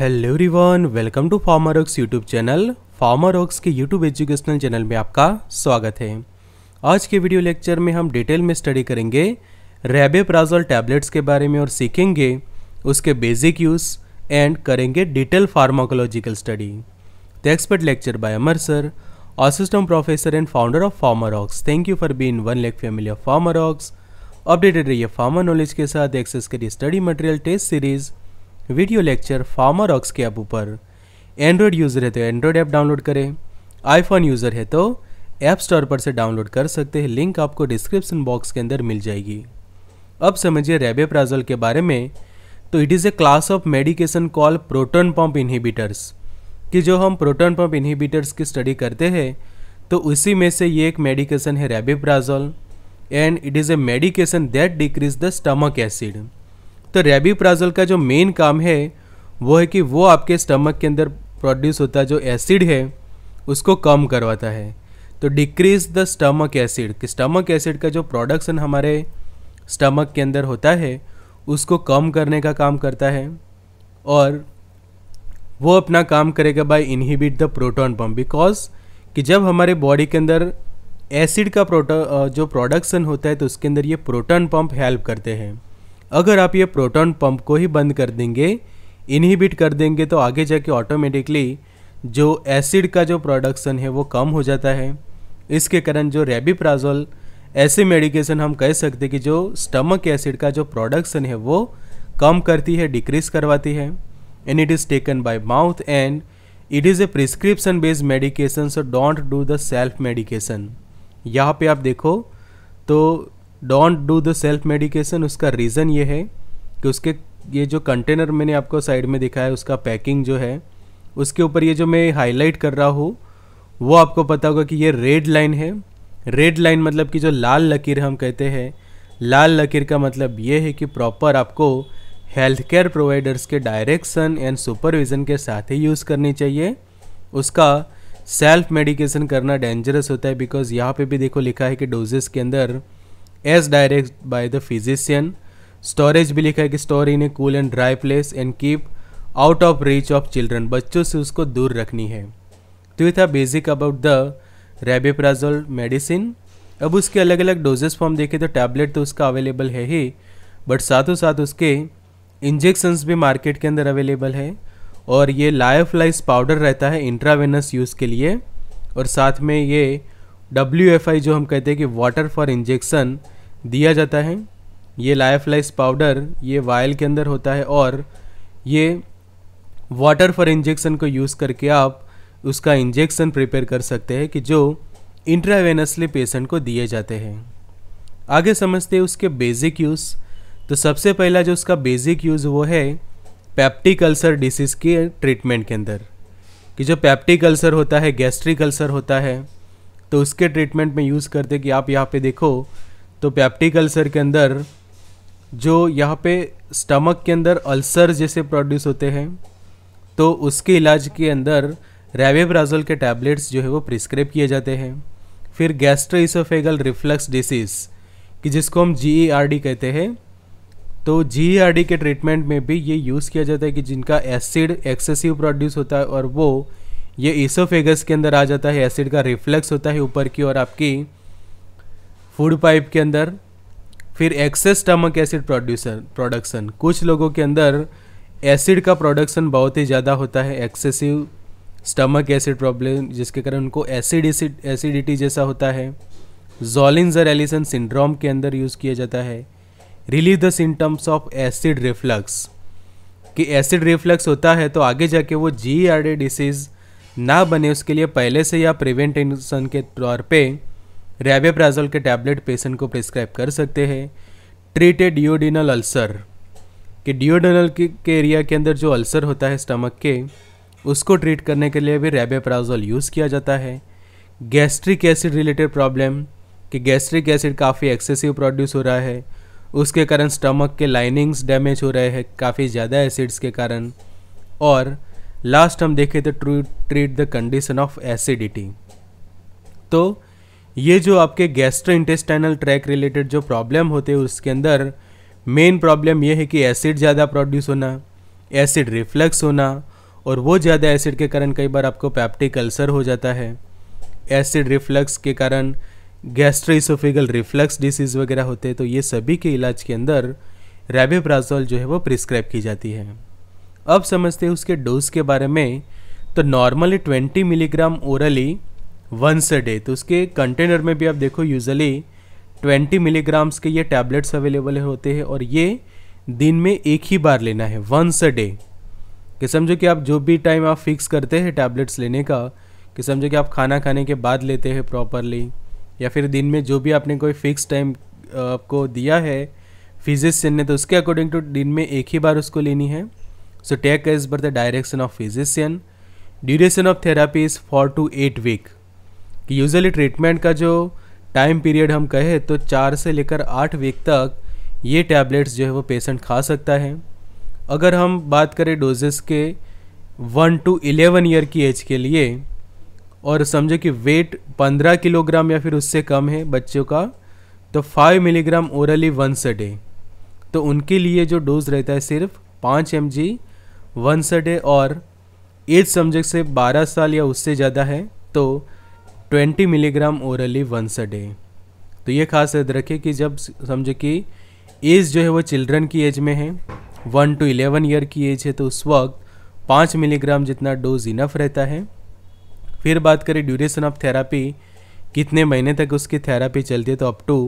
Hello everyone welcome to farmer ox YouTube channel farmer aux के YouTube educational channel में आपका स्वागत है आज के वीडियो लेक्चर में हम डिटेल में स्टडी करेंगे रेबेप्राजोल टैबलेट्स के बारे में और सीखेंगे उसके बेसिक यूज़ एंड करेंगे detail pharmacological study the expert lecture by Amar sir and founder of farmer ox thank you for been one lakh family of farmer ox updated रहिए फार्मा नॉलेज के साथ एक्सेस करिए study material test series video lecture farmer aux के app ऊपर Android user है तो Android app download करें iPhone user है तो ऐप स्टोर पर से डाउनलोड कर सकते हैं लिंक आपको डिस्क्रिप्शन बॉक्स के अंदर मिल जाएगी अब समझिए रेबेप्राजोल के बारे में तो it is a class of medication call proton pump inhibitors कि जो हम प्रोटोन पम्प इन्हीबिटर्स की स्टडी करते हैं तो उसी में से ये एक मेडिकेशन है rabeprazole and it is a medication that decrease the stomach acid तो रेबीप्राजोल का जो मेन काम है वो है कि वो आपके स्टमक के अंदर प्रोड्यूस होता जो एसिड है उसको कम करवाता है तो डिक्रीज द स्टमक एसिड कि स्टमक एसिड का जो प्रोडक्शन हमारे स्टमक के अंदर होता है उसको कम करने का काम करता है और वो अपना काम करेगा by inhibit the proton pump because कि जब हमारे बॉडी के अंदर एसिड का प्रोटो जो प्रोडक्शन होता है तो उसके अंदर ये प्रोटॉन पम्प हेल्प करते हैं अगर आप ये प्रोटॉन पंप को ही बंद कर देंगे इनहिबिट कर देंगे तो आगे जाके ऑटोमेटिकली जो एसिड का जो प्रोडक्शन है वो कम हो जाता है इसके कारण जो रेबीप्राजोल ऐसे मेडिकेशन हम कह सकते कि जो स्टमक एसिड का जो प्रोडक्शन है वो कम करती है डिक्रीज करवाती है and it is taken by mouth and it is a prescription based medication so don't do the self medication यहाँ पे आप देखो तो don't do the self medication उसका रीज़न ये है कि उसके ये जो कंटेनर मैंने आपको साइड में दिखाया है उसका पैकिंग जो है उसके ऊपर ये जो मैं हाईलाइट कर रहा हूँ वो आपको पता होगा कि ये रेड लाइन है रेड लाइन मतलब कि जो लाल लकीर हम कहते हैं लाल लकीर का मतलब ये है कि प्रॉपर आपको हेल्थ केयर प्रोवाइडर्स के डायरेक्शन एंड सुपरविज़न के साथ ही यूज़ करनी चाहिए उसका सेल्फ मेडिकेशन करना डेंजरस होता है बिकॉज़ यहाँ पे भी देखो लिखा है कि डोजेस के अंदर as direct by the physician storage भी लिखा है कि store in a cool and dry place and keep out of reach of children बच्चों से उसको दूर रखनी है तो ये था basic about the rabeprazole medicine अब उसके अलग अलग डोजेस फॉर्म देखें तो टैबलेट तो उसका अवेलेबल है ही बट साथ साथ उसके इंजेक्शंस भी मार्केट के अंदर अवेलेबल है और ये लाइस पाउडर रहता है इंट्रावेनस यूज़ के लिए और साथ में ये डब्ल्यू जो हम कहते हैं कि वाटर फॉर इंजेक्शन दिया जाता है ये लाइफ लाइस पाउडर ये वायल के अंदर होता है और ये वाटर फॉर इंजेक्शन को यूज़ करके आप उसका इंजेक्शन प्रिपेयर कर सकते हैं कि जो इंट्रावेनसली पेशेंट को दिए जाते हैं आगे समझते हैं उसके बेसिक यूज़ तो सबसे पहला जो उसका बेसिक यूज़ वो है पैप्टिक अल्सर डिसीज़ के ट्रीटमेंट के अंदर कि जो पैप्टिक अल्सर होता है गैस्ट्रिक अल्सर होता है तो उसके ट्रीटमेंट में यूज़ करते कि आप यहाँ पे देखो तो पैप्टिक अल्सर के अंदर जो यहाँ पे स्टमक के अंदर अल्सर जैसे प्रोड्यूस होते हैं तो उसके इलाज के अंदर रेवेब्राजोल के टैबलेट्स जो है वो प्रिस्क्राइब किए जाते हैं फिर गैस्ट्रोइसोफेगल रिफ्लक्स डिसीज़ कि जिसको हम जी e कहते हैं तो जी e के ट्रीटमेंट में भी ये यूज़ किया जाता है कि जिनका एसिड एक्सेसिव प्रोड्यूस होता है और वो ये ईसोफेगस के अंदर आ जाता है एसिड का रिफ्लेक्स होता है ऊपर की और आपकी फूड पाइप के अंदर फिर excess stomach acid producer production कुछ लोगों के अंदर एसिड का प्रोडक्शन बहुत ही ज़्यादा होता है एक्सेसिव स्टमक एसिड प्रॉब्लम जिसके कारण उनको एसिड एसिडिटी जैसा होता है जॉलिंजर एलिसन सिंड्रोम के अंदर यूज़ किया जाता है relieve the symptoms of acid reflux कि एसिड रिफ्लक्स होता है तो आगे जाके वो जी आर डी डिसीज़ ना बने उसके लिए पहले से या प्रिवेंटेशन के तौर पे रेबेप्राजोल के टैबलेट पेशेंट को प्रिस्क्राइब कर सकते हैं ट्रीटेड डिओडिनल अल्सर कि डिओडोनल के एरिया के अंदर जो अल्सर होता है स्टमक के उसको ट्रीट करने के लिए भी रेबेप्राजोल यूज़ किया जाता है गैस्ट्रिक एसिड रिलेटेड प्रॉब्लम कि गैस्ट्रिक एसिड काफ़ी एक्सेसिव प्रोड्यूस हो रहा है उसके कारण स्टमक के लाइनिंग्स डैमेज हो रहे हैं काफ़ी ज़्यादा एसिड्स के कारण और लास्ट हम देखे थे to treat the condition of acidity तो ये जो आपके गैस्ट्रो इंटेस्टाइनल ट्रैक रिलेटेड जो प्रॉब्लम होते हैं उसके अंदर मेन प्रॉब्लम ये है कि एसिड ज़्यादा प्रोड्यूस होना एसिड रिफ्लक्स होना और वो ज़्यादा एसिड के कारण कई बार आपको पैप्टिक अल्सर हो जाता है एसिड रिफ्लक्स के कारण गैस्ट्रोइसोफिगल रिफ्लक्स डिसीज़ वगैरह होते हैं तो ये सभी के इलाज के अंदर रेबिप्राजोल जो है वो प्रिस्क्राइब की जाती है अब समझते हैं उसके डोज के बारे में तो normally 20 milligram orally once a day तो उसके कंटेनर में भी आप देखो यूजली 20 मिलीग्राम्स के ये टैबलेट्स अवेलेबल होते हैं और ये दिन में एक ही बार लेना है वंस अ डे कि समझो कि आप जो भी टाइम आप फिक्स करते हैं टैबलेट्स लेने का कि समझो कि आप खाना खाने के बाद लेते हैं प्रॉपरली या फिर दिन में जो भी आपने कोई फिक्स टाइम आपको दिया है फिजिशियन ने तो उसके अकॉर्डिंग टू दिन में एक ही बार उसको लेनी है So take is but the direction of physician. Duration of therapy is four to eight week usually treatment का जो टाइम पीरियड हम कहें तो चार से लेकर आठ वीक तक ये टैबलेट्स जो है वो पेशेंट खा सकता है अगर हम बात करें डोजेस के वन टू इलेवन ईयर की एज के लिए और समझो कि वेट पंद्रह किलोग्राम या फिर उससे कम है बच्चों का तो five milligram orally once a day तो उनके लिए जो डोज रहता है सिर्फ पाँच M G once a day और एज सब्जेक्ट से 12 साल या उससे ज़्यादा है तो 20 milligram orally once a day तो ये खास याद रखें कि जब समझे कि एज जो है वो चिल्ड्रन की एज में है वन टू इलेवन ईयर की एज है तो उस वक्त पाँच मिलीग्राम जितना डोज इनफ रहता है फिर बात करें ड्यूरेशन ऑफ थेरापी कितने महीने तक उसकी थेरापी चलती है तो अप टू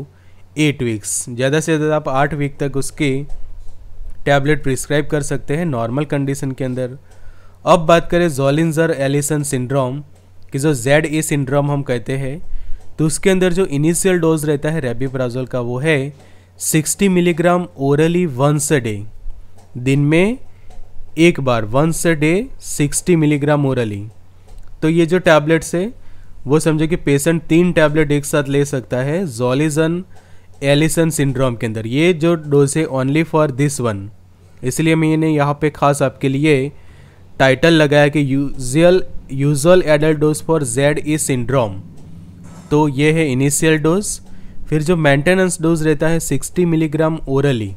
एट वीक्स ज़्यादा से ज़्यादा आप आठ वीक तक उसकी टैबलेट प्रिस्क्राइब कर सकते हैं नॉर्मल कंडीशन के अंदर अब बात करें जोलिंजर एलिसन सिंड्रोम कि जो जेड ए सिंड्रोम हम कहते हैं तो उसके अंदर जो इनिशियल डोज रहता है रेबीप्राजोल का वो है 60 milligram orally once a day दिन में एक बार once a day 60 milligram orally तो ये जो टैबलेट्स है वो समझो कि पेशेंट तीन टैबलेट एक साथ ले सकता है जोलिजन एलिसन सिंड्रोम के अंदर ये जो डोज है ओनली फॉर दिस वन इसलिए मैंने यहाँ पे खास आपके लिए टाइटल लगाया कि usual usual adult dose for Z E syndrome तो ये है इनिशियल डोज फिर जो मेंटेनेंस डोज रहता है 60 milligram orally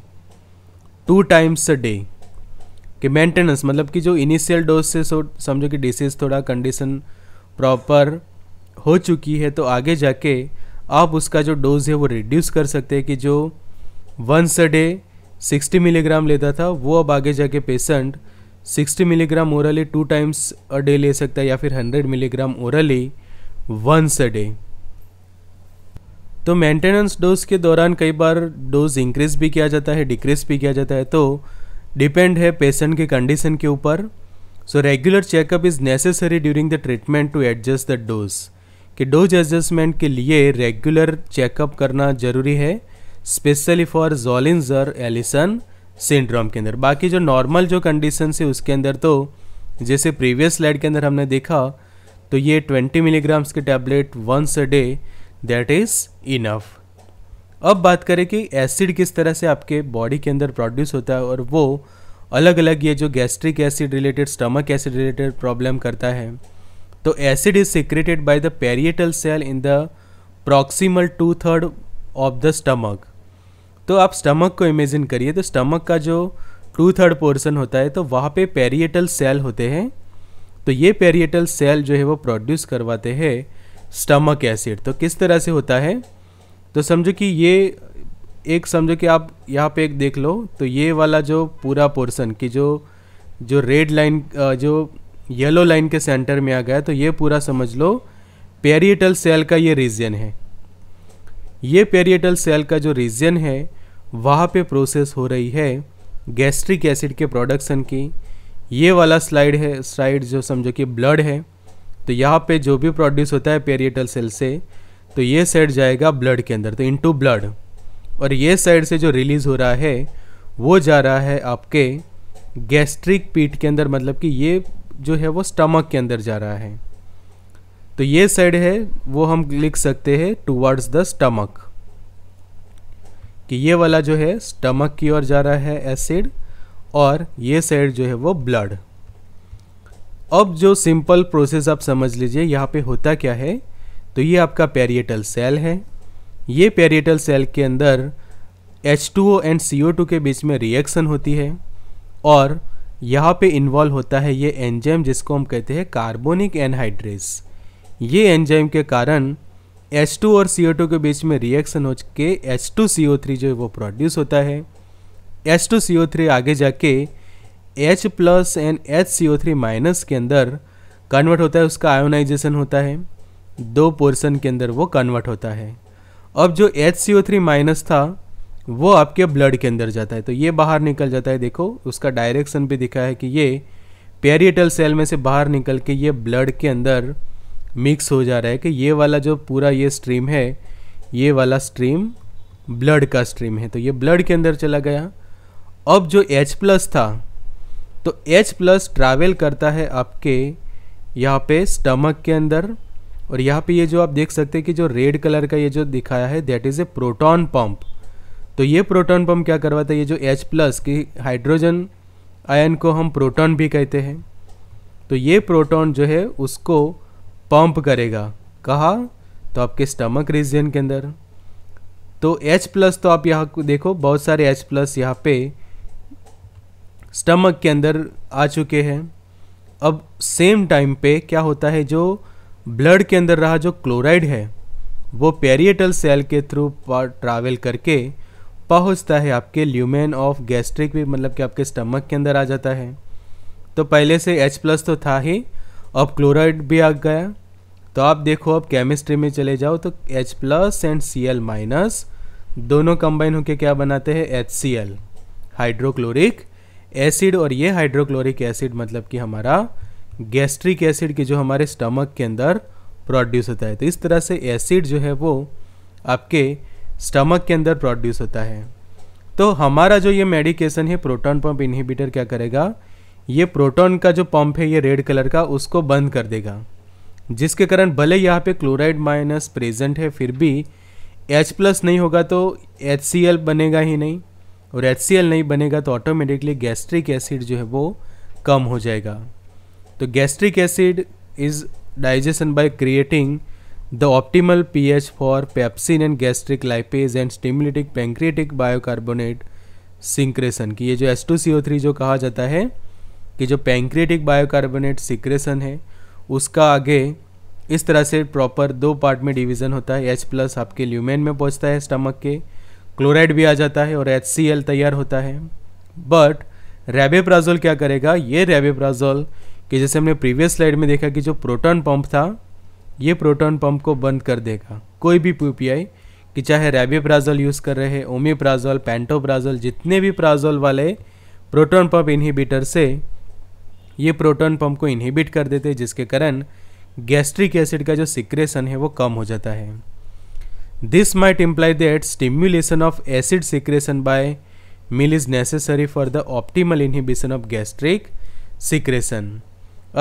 two times a day कि मेंटेनेंस मतलब कि जो इनिशियल डोज से सो समझो कि डिसीज़ थोड़ा कंडीशन प्रॉपर हो चुकी है तो आगे जाके आप उसका जो डोज है वो रिड्यूस कर सकते हैं कि जो वंस अ डे 60 मिलीग्राम लेता था वो अब आगे जाके patient 60 milligram orally two times a day ले सकता है या फिर 100 milligram orally once a day तो मेंटेनेंस डोज के दौरान कई बार डोज इंक्रीज भी किया जाता है डिक्रीज भी किया जाता है तो डिपेंड है पेशेंट के कंडीशन के ऊपर so regular checkup is necessary during the treatment to adjust the dose कि डोज एडजस्टमेंट के लिए रेगुलर चेकअप करना ज़रूरी है specially for Zollinger Ellison syndrome के अंदर बाकी जो नॉर्मल जो कंडीशन है उसके अंदर तो जैसे प्रीवियस स्लाइड के अंदर हमने देखा तो ये 20 मिलीग्राम्स के tablet once a day that is enough अब बात करें कि एसिड किस तरह से आपके बॉडी के अंदर प्रोड्यूस होता है और वो अलग अलग ये जो gastric acid related stomach acid related problem करता है तो acid is secreted by the parietal cell in the proximal two third of the stomach तो आप स्टमक को इमेजिन करिए तो स्टमक का जो टू थर्ड पोर्सन होता है तो वहाँ पे पेरिएटल सेल होते हैं तो ये पेरिएटल सेल जो है वो प्रोड्यूस करवाते हैं स्टमक एसिड तो किस तरह से होता है तो समझो कि ये एक समझो कि आप यहाँ पे एक देख लो तो ये वाला जो पूरा पोर्सन की जो जो रेड लाइन जो येलो लाइन के सेंटर में आ गया तो ये पूरा समझ लो पेरिएटल सेल का ये रीजन है ये पेरिएटल सेल का जो रीजन है वहाँ पे प्रोसेस हो रही है गैस्ट्रिक एसिड के प्रोडक्शन की ये वाला स्लाइड है स्लाइड जो समझो कि ब्लड है तो यहाँ पे जो भी प्रोड्यूस होता है पेरिएटल सेल से तो ये साइड जाएगा ब्लड के अंदर तो इनटू ब्लड और ये साइड से जो रिलीज़ हो रहा है वो जा रहा है आपके गैस्ट्रिक पीठ के अंदर मतलब कि ये जो है वो स्टमक के अंदर जा रहा है तो ये साइड है वो हम लिख सकते हैं टूवर्ड्स द स्टमक कि ये वाला जो है स्टमक की ओर जा रहा है एसिड और ये साइड जो है वो ब्लड अब जो सिंपल प्रोसेस आप समझ लीजिए यहाँ पे होता क्या है तो ये आपका पेरिएटल सेल है ये पेरिएटल सेल के अंदर H2O एंड CO2 के बीच में रिएक्शन होती है और यहाँ पे इन्वॉल्व होता है ये एंजाइम जिसको हम कहते हैं कार्बोनिक एनहाइड्रेस ये एंजाइम के कारण टू और सी ओ टू के बीच में रिएक्शन हो के टू सी ओ थ्री जो है वो प्रोड्यूस होता है टू सी ओ थ्री आगे जाके H plus and H C O three minus के अंदर कन्वर्ट होता है उसका आयोनाइजेशन होता है दो पोर्शन के अंदर वो कन्वर्ट होता है अब जो H C O three minus था वो आपके ब्लड के अंदर जाता है तो ये बाहर निकल जाता है देखो उसका डायरेक्शन भी दिखा है कि ये पेरिएटल सेल में से बाहर निकल के ये ब्लड के अंदर मिक्स हो जा रहा है कि ये वाला जो पूरा ये स्ट्रीम है ये वाला स्ट्रीम ब्लड का स्ट्रीम है तो ये ब्लड के अंदर चला गया अब जो H प्लस था तो H प्लस ट्रैवल करता है आपके यहाँ पे स्टमक के अंदर और यहाँ पे ये जो आप देख सकते हैं कि जो रेड कलर का ये जो दिखाया है that is a proton pump तो ये प्रोटॉन पंप क्या करवाता है ये जो H प्लस की हाइड्रोजन आयन को हम प्रोटॉन भी कहते हैं तो ये प्रोटॉन जो है उसको पंप करेगा कहा तो आपके स्टमक रीजन के अंदर तो H प्लस तो आप यहाँ देखो बहुत सारे H प्लस यहाँ पे स्टमक के अंदर आ चुके हैं अब सेम टाइम पे क्या होता है जो ब्लड के अंदर रहा जो क्लोराइड है वो पेरिएटल सेल के थ्रू ट्रैवल करके पहुंचता है आपके ल्यूमेन ऑफ गैस्ट्रिक भी मतलब कि आपके स्टमक के अंदर आ जाता है तो पहले से H प्लस तो था ही अब क्लोराइड भी आ गया तो आप देखो अब केमिस्ट्री में चले जाओ तो H plus and C L minus दोनों कंबाइन होकर क्या बनाते हैं H C L hydrochloric acid और ये हाइड्रोक्लोरिक एसिड मतलब कि हमारा गैस्ट्रिक एसिड के जो हमारे स्टमक के अंदर प्रोड्यूस होता है तो इस तरह से एसिड जो है वो आपके स्टमक के अंदर प्रोड्यूस होता है तो हमारा जो ये मेडिकेशन है प्रोटॉन पंप इनहिबिटर क्या करेगा ये प्रोटॉन का जो पंप है ये रेड कलर का उसको बंद कर देगा जिसके कारण भले यहाँ पे क्लोराइड माइनस प्रेजेंट है फिर भी H प्लस नहीं होगा तो एच बनेगा ही नहीं और एच नहीं बनेगा तो ऑटोमेटिकली गैस्ट्रिक एसिड जो है वो कम हो जाएगा तो gastric acid is by creating the the P H for pepsin and gastric lipase and stimulating pancreatic bicarbonate secretion की ये जो थ्री जो कहा जाता है कि जो पैंक्रिएटिक बायोकार्बोनेट सिक्रेशन है उसका आगे इस तरह से प्रॉपर दो पार्ट में डिवीज़न होता है एच प्लस आपके ल्यूमेन में पहुंचता है स्टमक के क्लोराइड भी आ जाता है और एच सी एल तैयार होता है बट रेबेप्राजोल क्या करेगा ये रेबेप्राजोल कि जैसे हमने प्रीवियस स्लाइड में देखा कि जो प्रोटॉन पंप था ये प्रोटॉन पंप को बंद कर देगा कोई भी पी कि चाहे रेबेप्राजोल यूज़ कर रहे हैं ओमीप्राजोल पैंटोप्राजोल जितने भी प्राजोल वाले प्रोटॉन पंप इनहिबिटर से ये प्रोटॉन पंप को इनहिबिट कर देते हैं जिसके कारण गैस्ट्रिक एसिड का जो सिक्रेशन है वो कम हो जाता है this might imply that stimulation of acid secretion by meal is necessary for the optimal inhibition of gastric secretion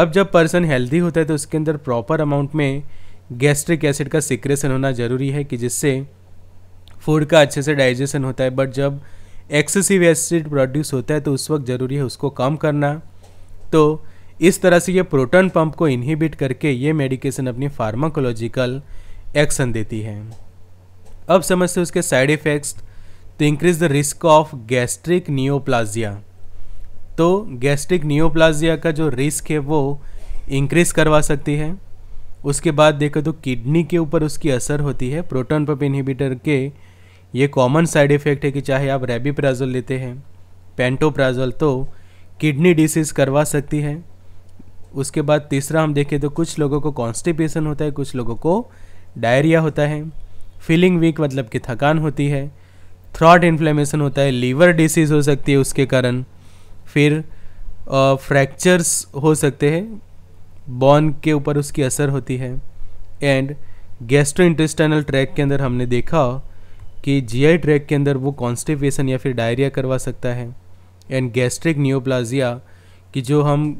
अब जब पर्सन हेल्दी होता है तो उसके अंदर प्रॉपर अमाउंट में गैस्ट्रिक एसिड का सिक्रेशन होना ज़रूरी है कि जिससे फूड का अच्छे से डाइजेशन होता है बट जब एक्सेसिव एसिड प्रोड्यूस होता है तो उस वक्त ज़रूरी है उसको कम करना तो इस तरह से ये प्रोटॉन पंप को इनहिबिट करके ये मेडिकेशन अपनी फार्माकोलॉजिकल एक्शन देती है अब समझते उसके साइड इफ़ेक्ट्स तो increase the risk of gastric neoplasia तो गैस्ट्रिक नियोप्लाजिया का जो रिस्क है वो इंक्रीज करवा सकती है उसके बाद देखो तो किडनी के ऊपर उसकी असर होती है प्रोटॉन पम्प इनहिबिटर के ये कॉमन साइड इफ़ेक्ट है कि चाहे आप रेबीप्राजोल लेते हैं पेंटोप्राजोल तो किडनी डिसीज करवा सकती है उसके बाद तीसरा हम देखें तो कुछ लोगों को कॉन्स्टिपेशन होता है कुछ लोगों को डायरिया होता है फीलिंग वीक मतलब कि थकान होती है थ्रॉट इन्फ्लेमेशन होता है लीवर डिसीज हो सकती है उसके कारण फिर फ्रैक्चर्स हो सकते हैं बॉन के ऊपर उसकी असर होती है एंड गैस्ट्रो इंटेस्टाइनल ट्रैक के अंदर हमने देखा कि जीआई ट्रैक के अंदर वो कॉन्स्टिपेशन या फिर डायरिया करवा सकता है एंड गैस्ट्रिक न्योप्लाजिया कि जो हम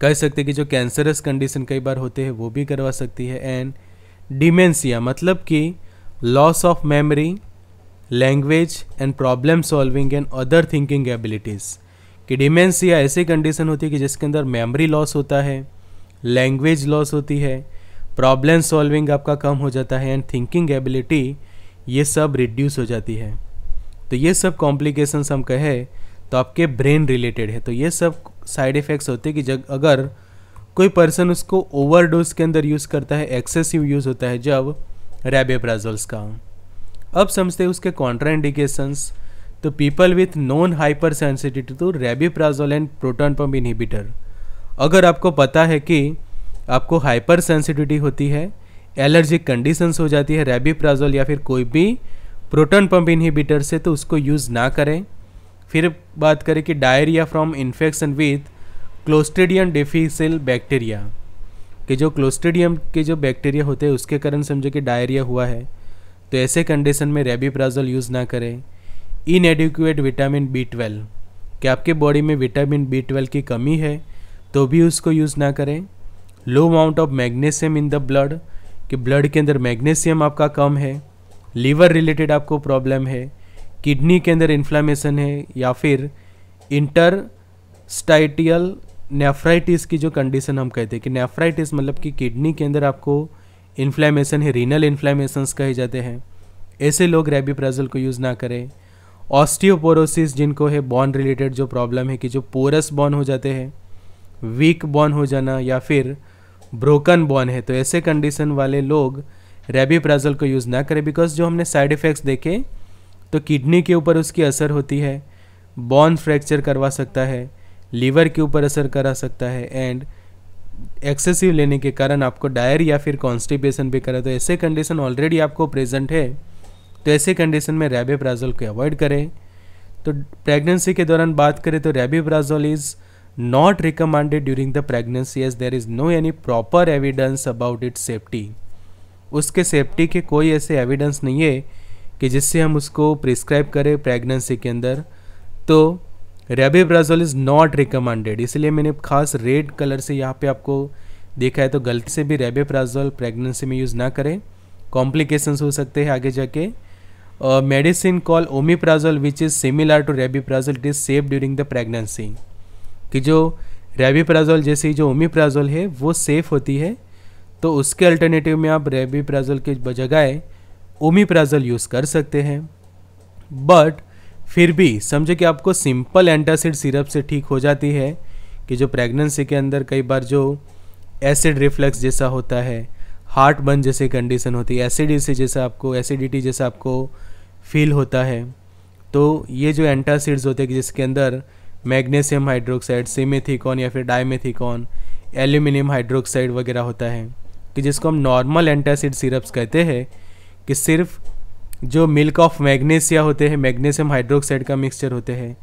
कह सकते हैं कि जो कैंसरस कंडीशन कई बार होते हैं वो भी करवा सकती है एंड डिमेंसिया मतलब कि loss of memory language and problem solving and other thinking abilities कि डिमेंसिया ऐसी कंडीशन होती है कि जिसके अंदर मेमोरी लॉस होता है लैंग्वेज लॉस होती है प्रॉब्लम सॉल्विंग आपका कम हो जाता है एंड थिंकिंग एबिलिटी ये सब रिड्यूस हो जाती है तो ये सब कॉम्प्लिकेशंस हम कहें तो आपके ब्रेन रिलेटेड है तो ये सब साइड इफ़ेक्ट्स होते हैं कि जब अगर कोई पर्सन उसको ओवर के अंदर यूज़ करता है एक्सेसिव यूज़ होता है जब रेबेप्राजोल्स का अब समझते हैं उसके कॉन्ट्राइंडिकेशंस तो people with non hypersensitivity to rabeprazole and proton pump inhibitor अगर आपको पता है कि आपको हाइपर सेंसिटिविटी होती है एलर्जिक कंडीशंस हो जाती है रेबीप्राजोल या फिर कोई भी प्रोटॉन पम्प इनहिबिटर से तो उसको यूज़ ना करें फिर बात करें कि diarrhoea from infection with clostridium difficile bacteria कि जो क्लोस्टेडियम के जो बैक्टीरिया होते हैं उसके कारण समझो कि डायरिया हुआ है तो ऐसे कंडीशन में रेबीप्राजल यूज़ ना करें इनएडिक्यूट विटामिन बी ट्वेल्व कि आपके बॉडी में विटामिन बी ट्वेल्व की कमी है तो भी उसको यूज़ ना करें low amount of magnesium in the blood कि ब्लड के अंदर मैग्नीशियम आपका कम है लीवर रिलेटेड आपको प्रॉब्लम है किडनी के अंदर इन्फ्लामेशन है या फिर इंटरस्टाइटियल नेफ्राइटिस की जो कंडीशन हम कहते हैं कि नेफ्राइटिस मतलब कि किडनी के अंदर आपको इन्फ्लामेशन है रीनल इन्फ्लामेशंस कहे जाते हैं ऐसे लोग रेबीप्राजल को यूज़ ना करें ऑस्टियोपोरोसिस जिनको है बॉन रिलेटेड जो प्रॉब्लम है कि जो पोरस बॉन हो जाते हैं वीक बॉन हो जाना या फिर ब्रोकन बॉन है तो ऐसे कंडीशन वाले लोग रेबीप्राजल को यूज़ ना करें बिकॉज जो हमने साइड इफ़ेक्ट्स देखे तो किडनी के ऊपर उसकी असर होती है बॉन फ्रैक्चर करवा सकता है लीवर के ऊपर असर करा सकता है एंड एक्सेसिव लेने के कारण आपको डायर या फिर कॉन्स्टिपेशन भी करा तो ऐसे कंडीशन ऑलरेडी आपको प्रेजेंट है तो ऐसे कंडीशन में ब्राजोल को अवॉइड करें तो प्रेगनेंसी के दौरान बात करें तो brazole is not recommended during the pregnancy as there is no any proper evidence about its safety उसके सेफ्टी के कोई ऐसे एविडेंस नहीं है कि जिससे हम उसको प्रिस्क्राइब करें प्रेगनेंसी के अंदर तो रेबेब्राजोल इज़ नॉट रिकमेंडेड इसलिए मैंने खास रेड कलर से यहाँ पे आपको देखा है तो गलती से भी रेबेप्राजोल प्रेगनेंसी में यूज़ ना करें कॉम्प्लिकेशंस हो सकते हैं आगे जाके medicine call omeprazole which is similar to rabeprazole it is safe during the pregnancy कि जो रेबीप्राजोल जैसी जो ओमीप्राजोल है वो सेफ़ होती है तो उसके अल्टरनेटिव में आप रेबीप्राजोल की बजाय ओमीप्राजल यूज़ कर सकते हैं बट फिर भी समझो कि आपको सिंपल एंटासिड सिरप से ठीक हो जाती है कि जो प्रेगनेंसी के अंदर कई बार जो एसिड रिफ्लक्स जैसा होता है हार्ट बर्न जैसे कंडीशन होती है एसिडिटी जैसा आपको एसिडिटी जैसा आपको फील होता है तो ये जो एंटासिड्स होते हैं जिसके अंदर मैग्नीशियम हाइड्रोक्साइड सीमेथिकॉन या फिर डायमेथिकॉन एल्यूमिनियम हाइड्रोक्साइड वगैरह होता है कि जिसको हम नॉर्मल एंटासिड सिरप्स कहते हैं कि सिर्फ जो मिल्क ऑफ मैग्नीशिया होते हैं मैग्नीशियम हाइड्रोक्साइड का मिक्सचर होते हैं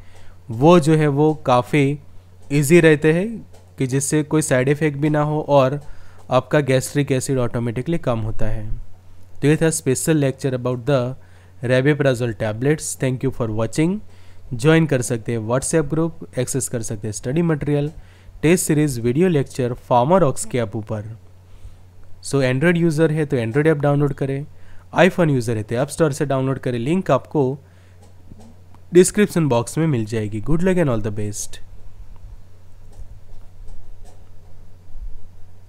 वो जो है वो काफ़ी इजी रहते हैं कि जिससे कोई साइड इफ़ेक्ट भी ना हो और आपका गैस्ट्रिक एसिड ऑटोमेटिकली कम होता है तो ये था special lecture about the rabeprazole tablets thank you for watching join कर सकते हैं व्हाट्सएप ग्रुप एक्सेस कर सकते हैं study material test series video lecture farmer aux के ऐप ऊपर सो एंड्रॉयड यूज़र है तो एंड्रॉयड ऐप डाउनलोड करें आईफोन यूज़र है तो ऐप स्टोर से डाउनलोड करें लिंक आपको डिस्क्रिप्शन बॉक्स में मिल जाएगी good luck and all the best